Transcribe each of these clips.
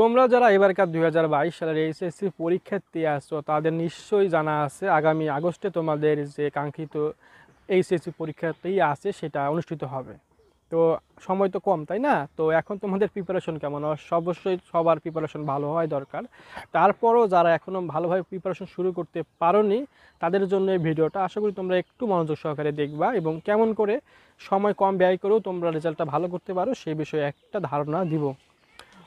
তোমরা যারা এবারকার দুই হাজার বাইশ সালের এইচএসসি পরীক্ষার্থী আসছো তাদের নিশ্চয়ই জানা আছে আগামী আগস্টে তোমাদের যে কাঙ্ক্ষিত এইচএসসি পরীক্ষাতেই আছে সেটা অনুষ্ঠিত হবে তো সময় তো কম তাই না তো এখন তোমাদের প্রিপারেশন কেমন অবশ্যই সবার প্রিপারেশন ভালো হয় দরকার তারপরও যারা এখনও ভালোভাবে প্রিপারেশন শুরু করতে পারোনি তাদের জন্য এই ভিডিওটা আশা করি তোমরা একটু মনোযোগ সহকারে দেখবা এবং কেমন করে সময় কম ব্যয় করেও তোমরা রেজাল্টটা ভালো করতে পারো সেই বিষয়ে একটা ধারণা দিব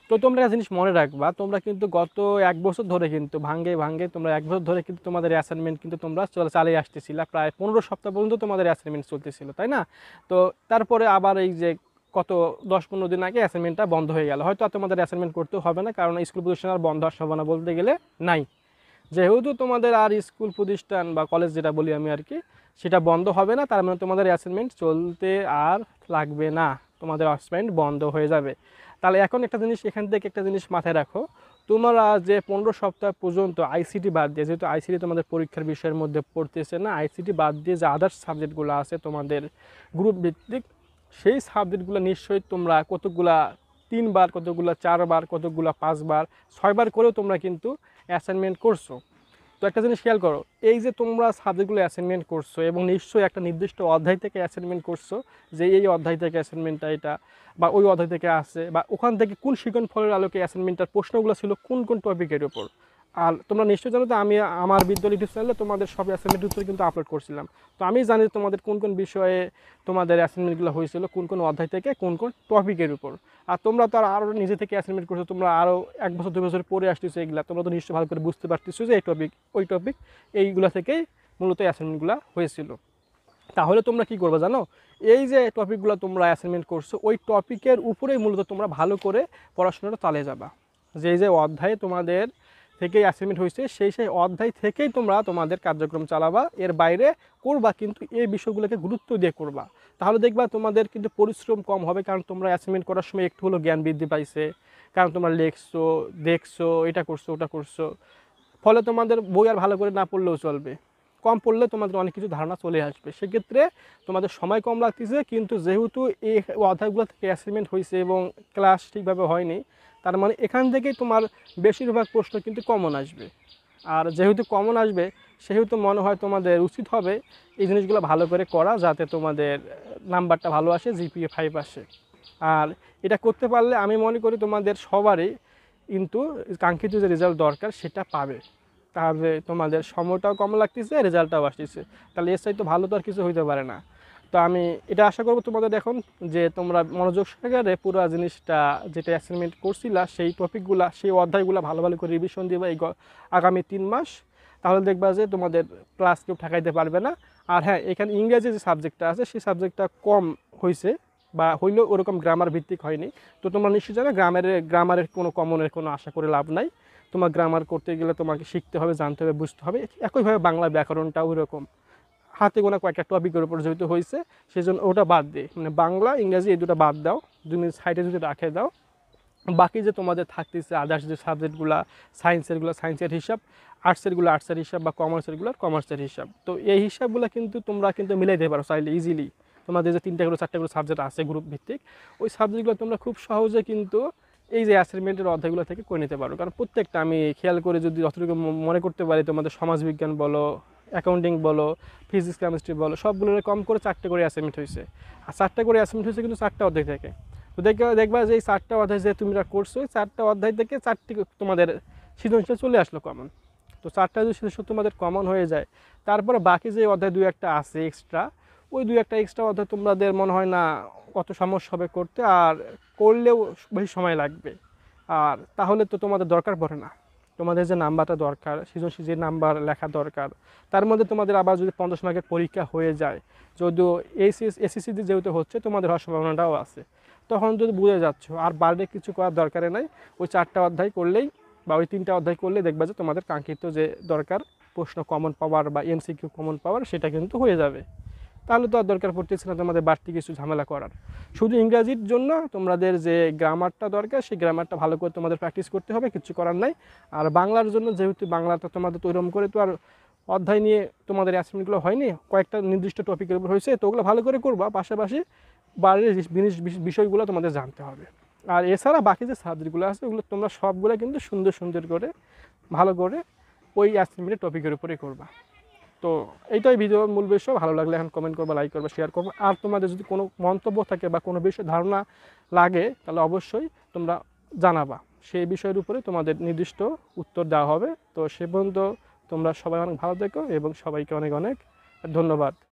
তো তোমরা একটা জিনিস মনে রাখবা তোমরা কিন্তু গত এক বছর ধরে কিন্তু ভাঙ্গে ভাঙ্গে তোমরা এক বছর ধরে কিন্তু তোমাদের অ্যাসাইনমেন্ট কিন্তু তোমরা চালিয়ে আসতেছিল প্রায় পনেরো সপ্তাহ পর্যন্ত তোমাদের অ্যাসাইনমেন্ট চলতেছিল তাই না তো তারপরে আবার এই যে কত দশ পনেরো দিন আগে অ্যাসাইনমেন্টটা বন্ধ হয়ে গেল হয়তো আর তোমাদের অ্যাসাইনমেন্ট করতেও হবে না কারণ স্কুল প্রতিষ্ঠান আর বন্ধ হওয়ার সম্ভাবনা বলতে গেলে নাই যেহেতু তোমাদের আর স্কুল প্রতিষ্ঠান বা কলেজ যেটা বলি আমি আর কি সেটা বন্ধ হবে না তার মানে তোমাদের অ্যাসাইনমেন্ট চলতে আর লাগবে না তোমাদের অ্যাসাইনমেন্ট বন্ধ হয়ে যাবে তাহলে এখন একটা জিনিস এখান থেকে একটা জিনিস মাথায় রাখো তোমরা যে পনেরো সপ্তাহ পর্যন্ত আইসিটি বাদ দিয়ে যেহেতু আইসিটি তোমাদের পরীক্ষার বিষয়ের মধ্যে পড়তেছে না আইসিটি বাদ দিয়ে যে আদার্স সাবজেক্টগুলো আছে তোমাদের গ্রুপ ভিত্তিক সেই সাবজেক্টগুলো নিশ্চয়ই তোমরা কতগুলা তিনবার কতগুলো চারবার কতগুলো পাঁচবার ছয়বার করেও তোমরা কিন্তু অ্যাসাইনমেন্ট করছো তো একটা জিনিস খেয়াল করো এই যে তোমরা সাবজেক্টগুলো অ্যাসাইনমেন্ট করছো এবং নিশ্চয়ই একটা নির্দিষ্ট অধ্যায় থেকে অ্যাসাইনমেন্ট করছো যে এই অধ্যায় থেকে অ্যাসাইনমেন্টটা এটা বা ওই অধ্যায় থেকে আসে বা ওখান থেকে কোন শিখন ফলের আলোকে অ্যাসাইনমেন্টটার প্রশ্নগুলো ছিল কোন কোন টপিকের ওপর আর তোমরা নিশ্চয়ই জানো তো আমি আমার বিদ্যালয় ইউটিউব চ্যানেলে তোমাদের সব অ্যাসাইনমেন্ট উত্তর কিন্তু আপলোড করছিলাম তো আমি জানি তোমাদের কোন কোন বিষয়ে তোমাদের অ্যাসাইনমেন্টগুলো হয়েছিল কোন কোন অধ্যায় থেকে কোন কোন টপিকের উপর আর তোমরা তো আরও নিজে থেকে অ্যাসাইনমেন্ট করছো তোমরা আরও এক বছর দুই বছর পরে আসতেছো এগুলো তোমরা তো নিশ্চয়ই ভালো করে বুঝতে পারতেছো যে এই টপিক ওই টপিক এইগুলো থেকেই মূলত অ্যাসাইনমেন্টগুলো হয়েছিল তাহলে তোমরা কি করবে জানো এই যে টপিকগুলো তোমরা অ্যাসাইনমেন্ট করছো ওই টপিকের উপরেই মূলত তোমরা ভালো করে পড়াশোনাটা চালিয়ে যাবা যে যে অধ্যায়ে তোমাদের থেকেই অ্যাসাইনমেন্ট হয়েছে সেই সেই অধ্যায় থেকেই তোমরা তোমাদের কার্যক্রম চালাবা এর বাইরে করবা কিন্তু এই বিষয়গুলোকে গুরুত্ব দিয়ে করবা তাহলে দেখবা তোমাদের কিন্তু পরিশ্রম কম হবে কারণ তোমরা অ্যাসাইনমেন্ট করার সময় একটু হলো জ্ঞান বৃদ্ধি পাইছে কারণ তোমরা লেখছো দেখছো এটা করছো ওটা করছো ফলে তোমাদের বই আর ভালো করে না পড়লেও চলবে কম পড়লে তোমাদের অনেক কিছু ধারণা চলে আসবে সেক্ষেত্রে তোমাদের সময় কম লাগতেছে কিন্তু যেহেতু এই অধ্যায়গুলো থেকে অ্যাসাইনমেন্ট হয়েছে এবং ক্লাস ঠিকভাবে হয়নি তার মানে এখান থেকেই তোমার বেশিরভাগ প্রশ্ন কিন্তু কমন আসবে আর যেহেতু কমন আসবে সেহেতু মনে হয় তোমাদের উচিত হবে এই জিনিসগুলো ভালো করে করা যাতে তোমাদের নাম্বারটা ভালো আসে জিপিএ ফাইভ আসে আর এটা করতে পারলে আমি মনে করি তোমাদের সবারই কিন্তু কাঙ্ক্ষিত যে রেজাল্ট দরকার সেটা পাবে তাহলে তোমাদের সময়টাও কম লাগতেছে রেজাল্টটাও আসতেছে তাহলে এর তো ভালো তো আর কিছু হইতে পারে না তো আমি এটা আশা করবো তোমাদের এখন যে তোমরা মনোযোগ সহকারে পুরো জিনিসটা যেটা অ্যাসাইনমেন্ট করছিলা সেই টপিকগুলা সেই অধ্যায়গুলো ভালো ভালো করে রিভিশন দিবা এই আগামী তিন মাস তাহলে দেখবা যে তোমাদের ক্লাস কেউ ঠেকাইতে পারবে না আর হ্যাঁ এখানে ইংরেজি যে সাবজেক্টটা আছে সেই সাবজেক্টটা কম হয়েছে বা হইলেও ওরকম গ্রামার ভিত্তিক হয়নি তো তোমরা নিশ্চয়ই জানো গ্রামের গ্রামারের কোনো কমনের কোনো আশা করে লাভ নাই তোমার গ্রামার করতে গেলে তোমাকে শিখতে হবে জানতে হবে বুঝতে হবে একইভাবে বাংলা ব্যাকরণটাও এরকম হাতে গোনা কয়েকটা টপিকের উপর জড়িত হয়েছে সেই জন্য ওটা বাদ দিয়ে মানে বাংলা ইংরাজি এই দুটো বাদ দাও দুই সাইডে যদি রাখে দাও বাকি যে তোমাদের থাকতেছে আদার্স যে সাবজেক্টগুলো সায়েন্সেরগুলো সায়েন্সের হিসাব আর্টসেরগুলো আর্টসের হিসাব বা কমার্সেরগুলো কমার্সের হিসাব তো এই হিসাবগুলো কিন্তু তোমরা কিন্তু মিলাইতে পারো চাইলে ইজিলি তোমাদের যে তিনটা করে চারটা করে সাবজেক্ট আছে গ্রুপ ভিত্তিক ওই সাবজেক্টগুলো তোমরা খুব সহজে কিন্তু এই যে অ্যাসাইনমেন্টের অধ্যায়গুলো থেকে করে নিতে পারো কারণ প্রত্যেকটা আমি খেয়াল করে যদি যতটুকু মনে করতে পারি তোমাদের সমাজবিজ্ঞান বলো অ্যাকাউন্টিং বলো ফিজিক্স কেমিস্ট্রি বলো সবগুলোর কম করে চারটে করে অ্যাসাইনমেন্ট হয়েছে আর চারটে করে অ্যাসাইনমেন্ট হয়েছে কিন্তু চারটা অধ্যায় থেকে তো দেখবে দেখবা যে এই চারটা অধ্যায় যে তুমি করছো ওই চারটা অধ্যায় থেকে চারটি তোমাদের সৃজনশীল চলে আসলো কমন তো চারটা যদি সৃজনশীল তোমাদের কমন হয়ে যায় তারপরে বাকি যে অধ্যায় দুই একটা আছে এক্সট্রা ওই দুই একটা এক্সট্রা অধ্যায় তোমাদের মনে হয় না কত সমস্যা হবে করতে আর করলেও বেশি সময় লাগবে আর তাহলে তো তোমাদের দরকার পড়ে না তোমাদের যে নাম্বারটা দরকার সৃজনশীল যে নাম্বার লেখা দরকার তার মধ্যে তোমাদের আবার যদি পঞ্চাশ মার্কের পরীক্ষা হয়ে যায় যদিও এসিএস এসএসসিতে যেহেতু হচ্ছে তোমাদের হওয়ার সম্ভাবনাটাও আছে তখন যদি বুঝে যাচ্ছ আর বাইরে কিছু করার দরকারে নাই ওই চারটা অধ্যায় করলেই বা ওই তিনটা অধ্যায় করলে দেখবা যে তোমাদের কাঙ্ক্ষিত যে দরকার প্রশ্ন কমন পাওয়ার বা এমসিকিউ কমন পাওয়ার সেটা কিন্তু হয়ে যাবে তাহলে তো আর দরকার পড়তেছে না তোমাদের বাড়তি কিছু ঝামেলা করার শুধু ইংরাজির জন্য তোমাদের যে গ্রামারটা দরকার সেই গ্রামারটা ভালো করে তোমাদের প্র্যাকটিস করতে হবে কিছু করার নাই আর বাংলার জন্য যেহেতু বাংলাটা তোমাদের তো ওইরকম করে তো আর অধ্যায় নিয়ে তোমাদের অ্যাসাইনমেন্টগুলো হয়নি কয়েকটা নির্দিষ্ট টপিকের উপর হয়েছে তো ওগুলো ভালো করে করবা পাশাপাশি বাড়ির জিনিস বিষয়গুলো তোমাদের জানতে হবে আর এছাড়া বাকি যে সাবজেক্টগুলো আছে ওগুলো তোমরা সবগুলো কিন্তু সুন্দর সুন্দর করে ভালো করে ওই অ্যাসাইনমেন্টের টপিকের উপরে করবা তো এইটাই ভিডিওর মূল বিষয় ভালো লাগলে এখন কমেন্ট করবো লাইক করবে শেয়ার করবো আর তোমাদের যদি কোনো মন্তব্য থাকে বা কোনো বিষয়ে ধারণা লাগে তাহলে অবশ্যই তোমরা জানাবা সেই বিষয়ের উপরে তোমাদের নির্দিষ্ট উত্তর দেওয়া হবে তো সে পর্যন্ত তোমরা সবাই অনেক ভালো থেকো এবং সবাইকে অনেক অনেক ধন্যবাদ